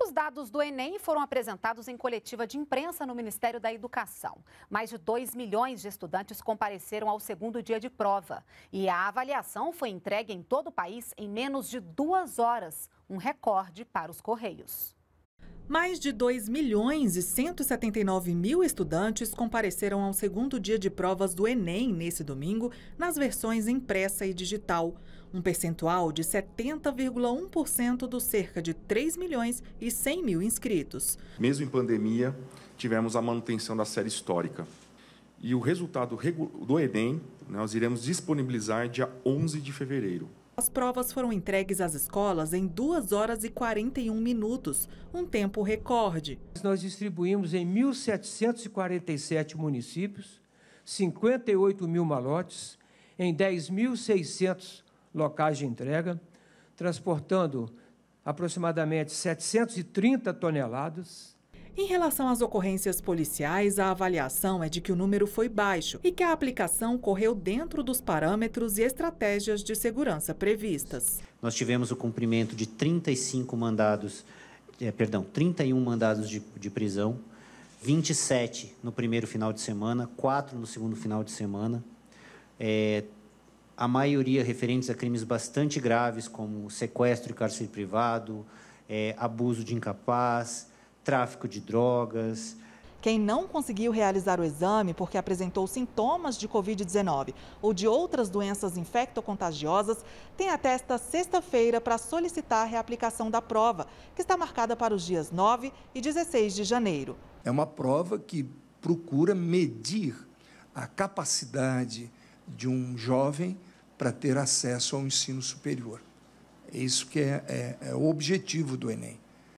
Os dados do Enem foram apresentados em coletiva de imprensa no Ministério da Educação. Mais de 2 milhões de estudantes compareceram ao segundo dia de prova. E a avaliação foi entregue em todo o país em menos de duas horas um recorde para os Correios. Mais de 2 milhões e 179 mil estudantes compareceram ao segundo dia de provas do Enem nesse domingo, nas versões impressa e digital. Um percentual de 70,1% dos cerca de 3 milhões e 100 mil inscritos. Mesmo em pandemia, tivemos a manutenção da série histórica. E o resultado do Enem nós iremos disponibilizar dia 11 de fevereiro. As provas foram entregues às escolas em 2 horas e 41 minutos, um tempo recorde. Nós distribuímos em 1.747 municípios, 58 mil malotes, em 10.600 locais de entrega, transportando aproximadamente 730 toneladas em relação às ocorrências policiais, a avaliação é de que o número foi baixo e que a aplicação correu dentro dos parâmetros e estratégias de segurança previstas. Nós tivemos o cumprimento de 35 mandados, eh, perdão, 31 mandados de, de prisão, 27 no primeiro final de semana, 4 no segundo final de semana. É, a maioria referentes a crimes bastante graves, como sequestro e cárcere privado, é, abuso de incapaz, tráfico de drogas. Quem não conseguiu realizar o exame porque apresentou sintomas de Covid-19 ou de outras doenças infectocontagiosas tem até esta sexta-feira para solicitar a reaplicação da prova, que está marcada para os dias 9 e 16 de janeiro. É uma prova que procura medir a capacidade de um jovem para ter acesso ao ensino superior. É Isso que é, é, é o objetivo do Enem.